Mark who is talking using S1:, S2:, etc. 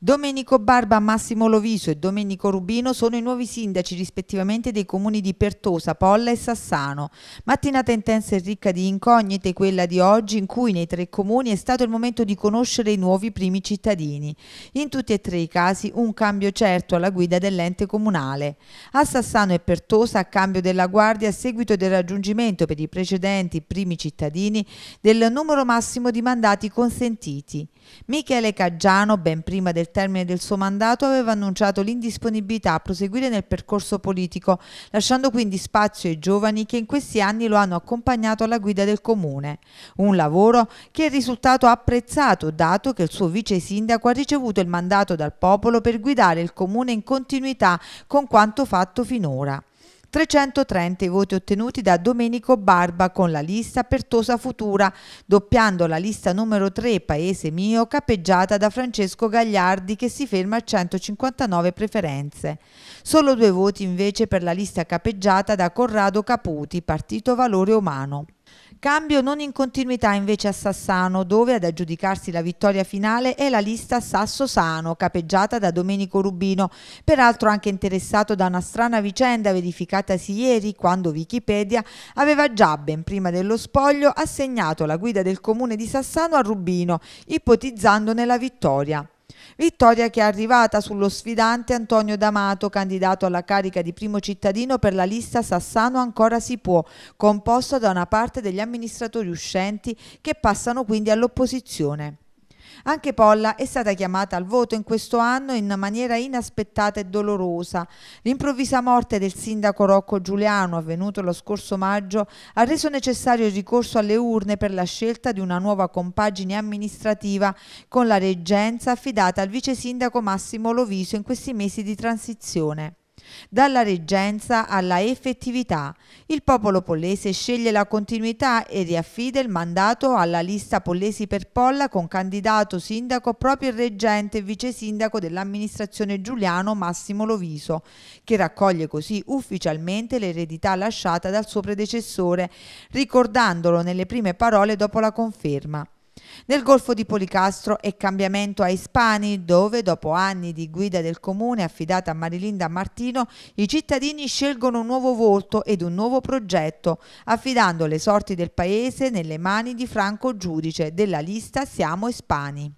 S1: Domenico Barba, Massimo Loviso e Domenico Rubino sono i nuovi sindaci rispettivamente dei comuni di Pertosa, Polla e Sassano. Mattinata intensa e ricca di incognite quella di oggi in cui nei tre comuni è stato il momento di conoscere i nuovi primi cittadini. In tutti e tre i casi un cambio certo alla guida dell'ente comunale. A Sassano e Pertosa a cambio della guardia a seguito del raggiungimento per i precedenti primi cittadini del numero massimo di mandati consentiti. Michele Caggiano, ben prima del al termine del suo mandato, aveva annunciato l'indisponibilità a proseguire nel percorso politico, lasciando quindi spazio ai giovani che in questi anni lo hanno accompagnato alla guida del comune. Un lavoro che è risultato apprezzato, dato che il suo vice sindaco ha ricevuto il mandato dal popolo per guidare il comune in continuità con quanto fatto finora. 330 i voti ottenuti da Domenico Barba con la lista Pertosa Futura, doppiando la lista numero 3 Paese Mio capeggiata da Francesco Gagliardi che si ferma a 159 preferenze. Solo due voti invece per la lista capeggiata da Corrado Caputi, Partito Valore Umano. Cambio non in continuità invece a Sassano, dove ad aggiudicarsi la vittoria finale è la lista Sasso Sano, capeggiata da Domenico Rubino, peraltro anche interessato da una strana vicenda verificatasi ieri quando Wikipedia aveva già, ben prima dello spoglio, assegnato la guida del comune di Sassano a Rubino, ipotizzandone la vittoria. Vittoria che è arrivata sullo sfidante Antonio D'Amato, candidato alla carica di primo cittadino per la lista Sassano Ancora si può, composta da una parte degli amministratori uscenti che passano quindi all'opposizione. Anche Polla è stata chiamata al voto in questo anno in maniera inaspettata e dolorosa. L'improvvisa morte del sindaco Rocco Giuliano, avvenuto lo scorso maggio, ha reso necessario il ricorso alle urne per la scelta di una nuova compagine amministrativa con la reggenza affidata al vice sindaco Massimo Loviso in questi mesi di transizione. Dalla reggenza alla effettività, il popolo pollese sceglie la continuità e riaffida il mandato alla lista Pollesi per Polla con candidato sindaco proprio il reggente e vice sindaco dell'amministrazione Giuliano Massimo Loviso, che raccoglie così ufficialmente l'eredità lasciata dal suo predecessore, ricordandolo nelle prime parole dopo la conferma. Nel Golfo di Policastro è cambiamento a Ispani, dove dopo anni di guida del comune affidata a Marilinda Martino, i cittadini scelgono un nuovo volto ed un nuovo progetto, affidando le sorti del paese nelle mani di Franco Giudice della lista Siamo Ispani.